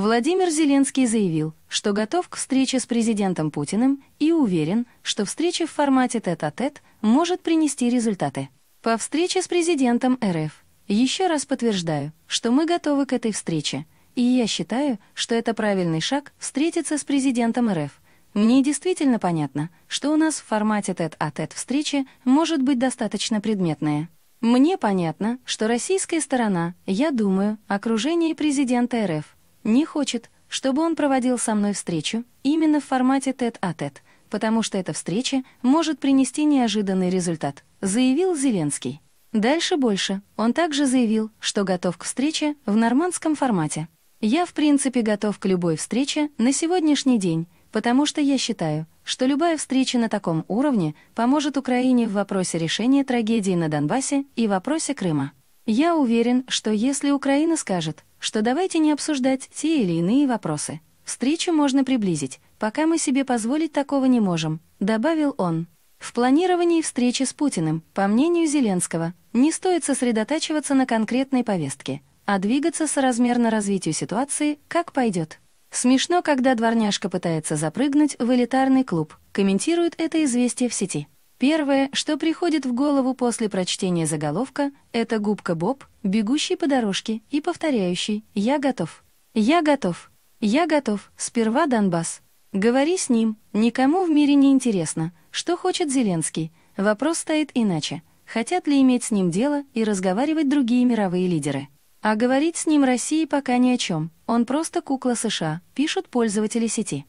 Владимир Зеленский заявил, что готов к встрече с президентом Путиным и уверен, что встреча в формате тет-а-тет -тет может принести результаты. По встрече с президентом РФ еще раз подтверждаю, что мы готовы к этой встрече, и я считаю, что это правильный шаг встретиться с президентом РФ. Мне действительно понятно, что у нас в формате тет-а-тет -а -тет встречи может быть достаточно предметная. Мне понятно, что российская сторона, я думаю, окружение президента РФ – не хочет, чтобы он проводил со мной встречу именно в формате тет-а-тет, -тет, потому что эта встреча может принести неожиданный результат, заявил Зеленский. Дальше больше. Он также заявил, что готов к встрече в нормандском формате. Я, в принципе, готов к любой встрече на сегодняшний день, потому что я считаю, что любая встреча на таком уровне поможет Украине в вопросе решения трагедии на Донбассе и вопросе Крыма. Я уверен, что если Украина скажет, что давайте не обсуждать те или иные вопросы. Встречу можно приблизить, пока мы себе позволить такого не можем», — добавил он. В планировании встречи с Путиным, по мнению Зеленского, не стоит сосредотачиваться на конкретной повестке, а двигаться соразмерно развитию ситуации, как пойдет. Смешно, когда дворняжка пытается запрыгнуть в элитарный клуб, комментирует это известие в сети. Первое, что приходит в голову после прочтения заголовка, это губка Боб, бегущий по дорожке и повторяющий «Я готов». «Я готов». «Я готов». Сперва Донбасс. Говори с ним. Никому в мире не интересно, что хочет Зеленский. Вопрос стоит иначе. Хотят ли иметь с ним дело и разговаривать другие мировые лидеры? А говорить с ним России пока ни о чем. Он просто кукла США, пишут пользователи сети.